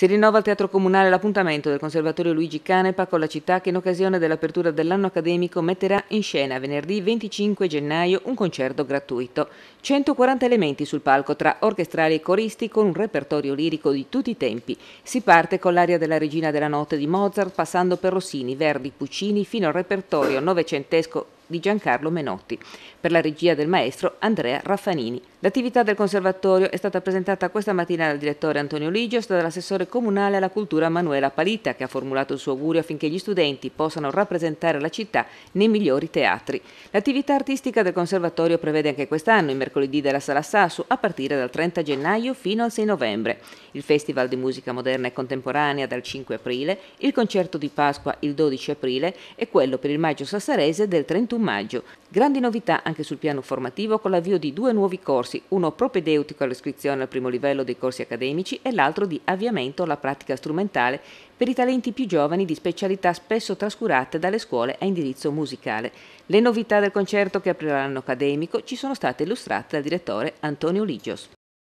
Si rinnova al Teatro Comunale l'appuntamento del Conservatorio Luigi Canepa con la città che in occasione dell'apertura dell'anno accademico metterà in scena venerdì 25 gennaio un concerto gratuito. 140 elementi sul palco tra orchestrali e coristi con un repertorio lirico di tutti i tempi. Si parte con l'aria della Regina della Notte di Mozart passando per Rossini, Verdi, Puccini fino al repertorio novecentesco di Giancarlo Menotti. Per la regia del maestro Andrea Raffanini. L'attività del conservatorio è stata presentata questa mattina dal direttore Antonio Ligio e dall'assessore comunale alla cultura Manuela Palita, che ha formulato il suo augurio affinché gli studenti possano rappresentare la città nei migliori teatri. L'attività artistica del conservatorio prevede anche quest'anno i mercoledì della Sala Sassu a partire dal 30 gennaio fino al 6 novembre, il Festival di Musica Moderna e Contemporanea dal 5 aprile, il Concerto di Pasqua il 12 aprile e quello per il Maggio Sassarese del 31 maggio. Grandi novità anche sul piano formativo con l'avvio di due nuovi corsi corsi, uno propedeutico all'iscrizione al primo livello dei corsi accademici e l'altro di avviamento alla pratica strumentale per i talenti più giovani di specialità spesso trascurate dalle scuole a indirizzo musicale. Le novità del concerto che aprirà l'anno accademico ci sono state illustrate dal direttore Antonio Ligios.